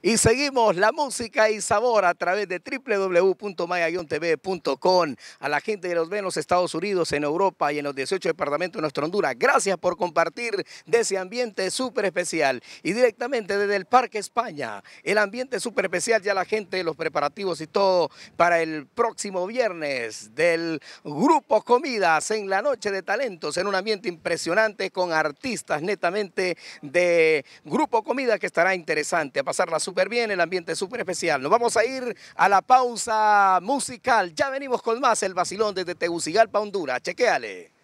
Y seguimos la música y sabor a través de wwwmaya A la gente de los Venos, Estados Unidos, en Europa y en los 18 departamentos de nuestra Honduras, gracias por compartir de ese ambiente súper especial. Y directamente desde el Parque España, el ambiente súper especial, ya la gente, los preparativos y todo para el próximo viernes del Grupo Comidas en la Noche de Talentos, en un ambiente impresionante con artistas netamente de Grupo Comidas que estará interesante a pasar las súper bien, el ambiente es súper especial. Nos vamos a ir a la pausa musical. Ya venimos con más el vacilón desde Tegucigalpa, Honduras. Chequeale.